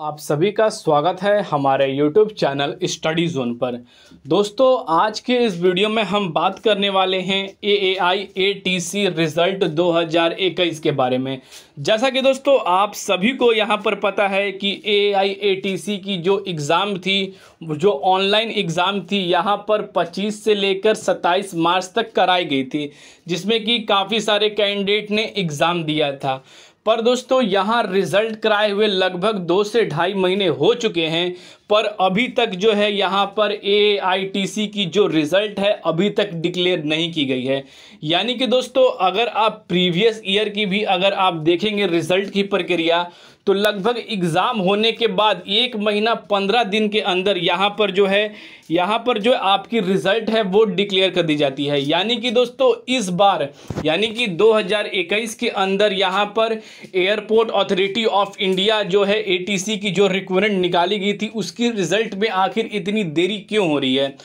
आप सभी का स्वागत है हमारे YouTube चैनल स्टडी जोन पर दोस्तों आज के इस वीडियो में हम बात करने वाले हैं ए ए आई ए टी सी रिज़ल्ट दो के बारे में जैसा कि दोस्तों आप सभी को यहां पर पता है कि ए ए आई ए टी सी की जो एग्ज़ाम थी जो ऑनलाइन एग्ज़ाम थी यहां पर 25 से लेकर 27 मार्च तक कराई गई थी जिसमें कि काफ़ी सारे कैंडिडेट ने एग्ज़ाम दिया था पर दोस्तों यहाँ रिजल्ट कराए हुए लगभग दो से ढाई महीने हो चुके हैं पर अभी तक जो है यहाँ पर ए की जो रिज़ल्ट है अभी तक डिक्लेयर नहीं की गई है यानी कि दोस्तों अगर आप प्रीवियस ईयर की भी अगर आप देखेंगे रिज़ल्ट की प्रक्रिया तो लगभग एग्ज़ाम होने के बाद एक महीना पंद्रह दिन के अंदर यहाँ पर जो है यहाँ पर जो आपकी रिज़ल्ट है वो डिक्लेयर कर दी जाती है यानी कि दोस्तों इस बार यानी कि 2021 के अंदर यहाँ पर एयरपोर्ट अथॉरिटी ऑफ इंडिया जो है ए की जो रिक्वायरमेंट निकाली गई थी उसकी रिज़ल्ट में आखिर इतनी देरी क्यों हो रही है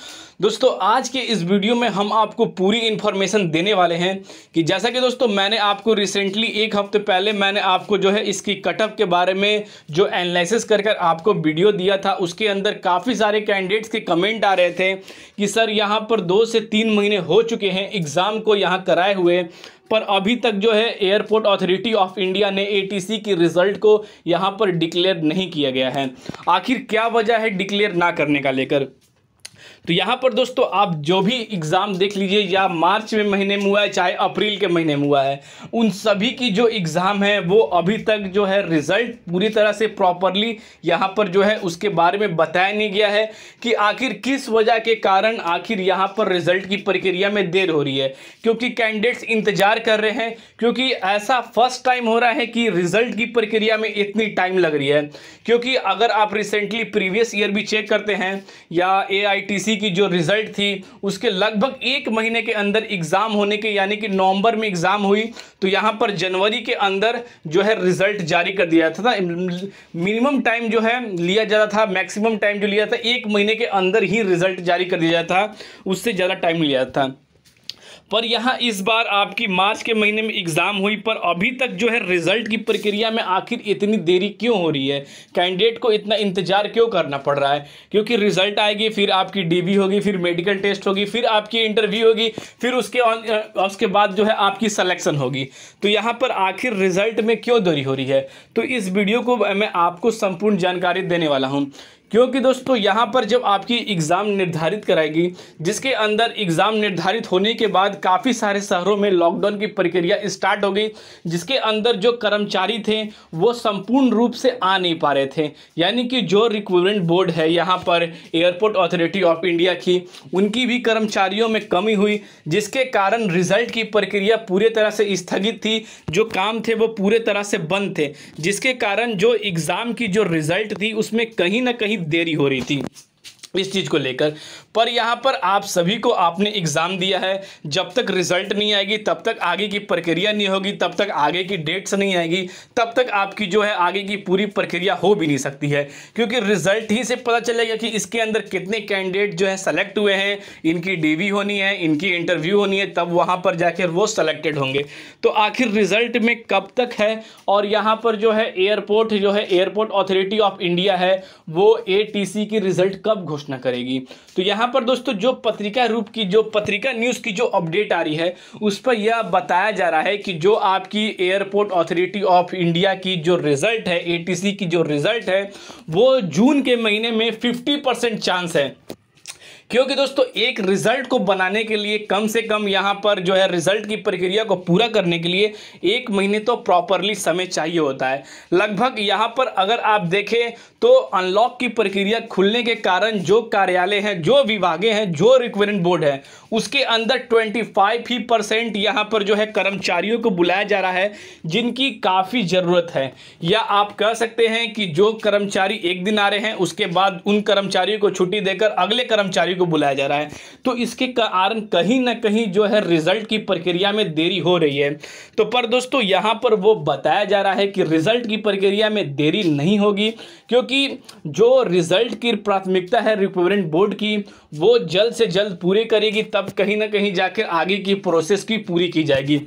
दोस्तों आज के इस वीडियो में हम आपको पूरी इन्फॉर्मेशन देने वाले हैं कि जैसा कि दोस्तों मैंने आपको रिसेंटली एक हफ्ते पहले मैंने आपको जो है इसकी कटअप के बारे में जो एनालिसिस कर कर आपको वीडियो दिया था उसके अंदर काफ़ी सारे कैंडिडेट्स के कमेंट आ रहे थे कि सर यहाँ पर दो से तीन महीने हो चुके हैं एग्ज़ाम को यहाँ कराए हुए पर अभी तक जो है एयरपोर्ट अथॉरिटी ऑफ इंडिया ने एटीसी की रिजल्ट को यहाँ पर डिक्लेयर नहीं किया गया है आखिर क्या वजह है डिक्लेयर ना करने का लेकर तो यहाँ पर दोस्तों आप जो भी एग्ज़ाम देख लीजिए या मार्च में महीने में हुआ है चाहे अप्रैल के महीने में हुआ है उन सभी की जो एग्ज़ाम है वो अभी तक जो है रिज़ल्ट पूरी तरह से प्रॉपरली यहाँ पर जो है उसके बारे में बताया नहीं गया है कि आखिर किस वजह के कारण आखिर यहाँ पर रिज़ल्ट की प्रक्रिया में देर हो रही है क्योंकि कैंडिडेट्स इंतज़ार कर रहे हैं क्योंकि ऐसा फर्स्ट टाइम हो रहा है कि रिज़ल्ट की प्रक्रिया में इतनी टाइम लग रही है क्योंकि अगर आप रिसेंटली प्रीवियस ईयर भी चेक करते हैं या ए की जो रिज़ल्ट थी उसके लगभग एक महीने के अंदर एग्ज़ाम होने के यानी कि नवंबर में एग्ज़ाम हुई तो यहां पर जनवरी के अंदर जो है रिज़ल्ट जारी कर दिया जाता था, मिनिमम टाइम जो है लिया जाता था मैक्सिमम टाइम जो लिया था एक महीने के अंदर ही रिज़ल्ट जारी कर दिया जाता था उससे ज़्यादा टाइम लिया जाता था पर यहाँ इस बार आपकी मार्च के महीने में एग्ज़ाम हुई पर अभी तक जो है रिजल्ट की प्रक्रिया में आखिर इतनी देरी क्यों हो रही है कैंडिडेट को इतना इंतजार क्यों करना पड़ रहा है क्योंकि रिजल्ट आएगी फिर आपकी डी होगी फिर मेडिकल टेस्ट होगी फिर आपकी इंटरव्यू होगी फिर उसके उसके बाद जो है आपकी सलेक्शन होगी तो यहाँ पर आखिर रिजल्ट में क्यों देरी हो रही है तो इस वीडियो को मैं आपको संपूर्ण जानकारी देने वाला हूँ क्योंकि दोस्तों यहाँ पर जब आपकी एग्ज़ाम निर्धारित कराएगी जिसके अंदर एग्ज़ाम निर्धारित होने के बाद काफ़ी सारे शहरों में लॉकडाउन की प्रक्रिया स्टार्ट हो गई जिसके अंदर जो कर्मचारी थे वो संपूर्ण रूप से आ नहीं पा रहे थे यानी कि जो रिक्रूटमेंट बोर्ड है यहाँ पर एयरपोर्ट अथॉरिटी ऑफ इंडिया की उनकी भी कर्मचारियों में कमी हुई जिसके कारण रिजल्ट की प्रक्रिया पूरे तरह से स्थगित थी जो काम थे वो पूरे तरह से बंद थे जिसके कारण जो एग्ज़ाम की जो रिज़ल्ट थी उसमें कहीं ना कहीं देरी हो रही थी इस चीज़ को लेकर पर यहाँ पर आप सभी को आपने एग्ज़ाम दिया है जब तक रिजल्ट नहीं आएगी तब तक आगे की प्रक्रिया नहीं होगी तब तक आगे की डेट्स नहीं आएगी तब तक आपकी जो है आगे की पूरी प्रक्रिया हो भी नहीं सकती है क्योंकि रिजल्ट ही से पता चलेगा कि इसके अंदर कितने कैंडिडेट जो है सेलेक्ट हुए हैं इनकी डी होनी है इनकी इंटरव्यू होनी है तब वहाँ पर जाकर वो सेलेक्टेड होंगे तो आखिर रिजल्ट में कब तक है और यहाँ पर जो है एयरपोर्ट जो है एयरपोर्ट अथॉरिटी ऑफ इंडिया है वो ए की रिजल्ट कब घोषणा घोषणा करेगी तो यहाँ पर दोस्तों जो पत्रिका रूप की जो पत्रिका न्यूज़ की जो अपडेट आ रही है उस पर यह बताया जा रहा है कि जो आपकी एयरपोर्ट अथॉरिटी ऑफ इंडिया की जो रिज़ल्ट है ए की जो रिज़ल्ट है वो जून के महीने में फिफ्टी परसेंट चांस है क्योंकि दोस्तों एक रिजल्ट को बनाने के लिए कम से कम यहाँ पर जो है रिजल्ट की प्रक्रिया को पूरा करने के लिए एक महीने तो प्रॉपरली समय चाहिए होता है लगभग यहाँ पर अगर आप देखें तो अनलॉक की प्रक्रिया खुलने के कारण जो कार्यालय हैं जो विभागें हैं जो रिक्वायरमेंट बोर्ड है उसके अंदर ट्वेंटी फाइव ही परसेंट यहाँ पर जो है कर्मचारियों को बुलाया जा रहा है जिनकी काफ़ी ज़रूरत है या आप कह सकते हैं कि जो कर्मचारी एक दिन आ रहे हैं उसके बाद उन कर्मचारियों को छुट्टी देकर अगले कर्मचारी को बुलाया जा रहा है तो इसके कारण कहीं ना कहीं जो है रिजल्ट की प्रक्रिया में देरी हो रही है तो पर दोस्तों यहाँ पर वो बताया जा रहा है कि रिजल्ट की प्रक्रिया में देरी नहीं होगी क्योंकि जो रिजल्ट की प्राथमिकता है रिक्रूटमेंट बोर्ड की वो जल्द से जल्द पूरी करेगी तब कहीं ना कहीं जाकर आगे की प्रोसेस की पूरी की जाएगी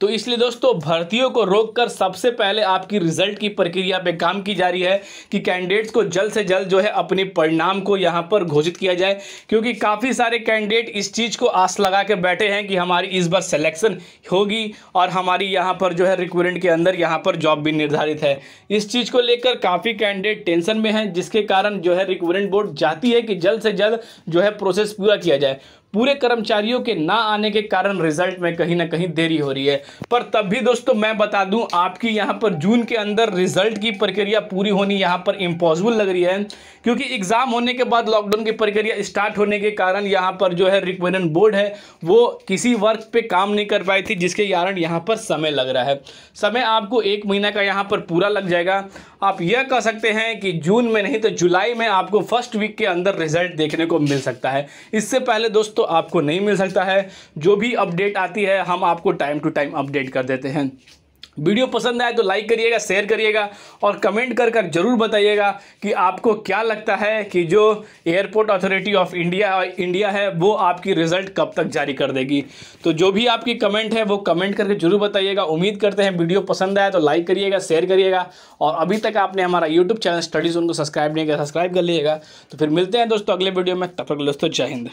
तो इसलिए दोस्तों भर्तियों को रोककर सबसे पहले आपकी रिजल्ट की प्रक्रिया पे काम की जा रही है कि कैंडिडेट्स को जल्द से जल्द जो है अपने परिणाम को यहाँ पर घोषित किया जाए क्योंकि काफ़ी सारे कैंडिडेट इस चीज़ को आस लगा के बैठे हैं कि हमारी इस बार सिलेक्शन होगी और हमारी यहाँ पर जो है रिक्वायरमेंट के अंदर यहाँ पर जॉब भी निर्धारित है इस चीज़ को लेकर काफ़ी कैंडिडेट टेंशन में हैं जिसके कारण जो है रिक्वायरमेंट बोर्ड चाहती है कि जल्द से जल्द जो है प्रोसेस पूरा किया जाए पूरे कर्मचारियों के ना आने के कारण रिजल्ट में कहीं ना कहीं देरी हो रही है पर तब भी दोस्तों मैं बता दूं आपकी यहां पर जून के अंदर रिजल्ट की प्रक्रिया पूरी होनी यहां पर इम्पॉसिबल लग रही है क्योंकि एग्ज़ाम होने के बाद लॉकडाउन की प्रक्रिया स्टार्ट होने के कारण यहाँ पर जो है रिक्वायरमेंट बोर्ड है वो किसी वर्क पे काम नहीं कर पाई थी जिसके कारण यहाँ पर समय लग रहा है समय आपको एक महीना का यहाँ पर पूरा लग जाएगा आप यह कह सकते हैं कि जून में नहीं तो जुलाई में आपको फर्स्ट वीक के अंदर रिजल्ट देखने को मिल सकता है इससे पहले दोस्तों आपको नहीं मिल सकता है जो भी अपडेट आती है हम आपको टाइम टू टाइम अपडेट कर देते हैं वीडियो पसंद आए तो लाइक करिएगा शेयर करिएगा और कमेंट कर कर जरूर बताइएगा कि आपको क्या लगता है कि जो airport authority of India India है वो आपकी रिज़ल्ट कब तक जारी कर देगी तो जो भी आपकी कमेंट है वो कमेंट करके जरूर बताइएगा उम्मीद करते हैं वीडियो पसंद आया तो लाइक करिएगा शेयर करिएगा और अभी तक आपने हमारा यूट्यूब चैनल स्टडीज़ उनको सब्सक्राइब नहीं किया सब्सक्राइब कर लीजिएगा तो फिर मिलते हैं दोस्तों अगले वीडियो में तब तक दोस्तों जय हिंद